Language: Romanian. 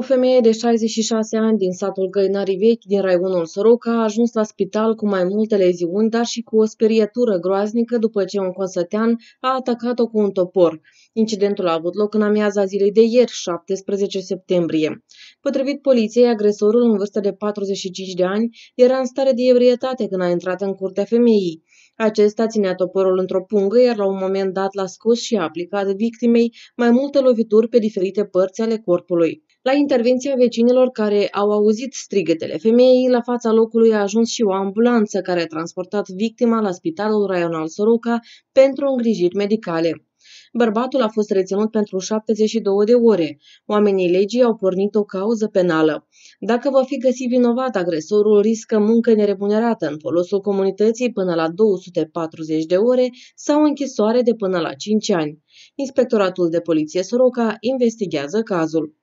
O femeie de 66 ani din satul Găinarii Vechi din Raionul Soroca a ajuns la spital cu mai multe leziuni, dar și cu o sperietură groaznică după ce un consătean a atacat-o cu un topor. Incidentul a avut loc în amiaza zilei de ieri, 17 septembrie. Potrivit poliției, agresorul în vârstă de 45 de ani era în stare de ebrietate când a intrat în curtea femeii. Acesta ținea toporul într-o pungă, iar la un moment dat l-a scos și a aplicat victimei mai multe lovituri pe diferite părți ale corpului. La intervenția vecinilor care au auzit strigătele femeii, la fața locului a ajuns și o ambulanță care a transportat victima la Spitalul Raional Soroca pentru îngrijiri medicale. Bărbatul a fost reținut pentru 72 de ore. Oamenii legii au pornit o cauză penală. Dacă va fi găsit vinovat, agresorul riscă muncă neremunerată în folosul comunității până la 240 de ore sau închisoare de până la 5 ani. Inspectoratul de poliție Soroca investigează cazul.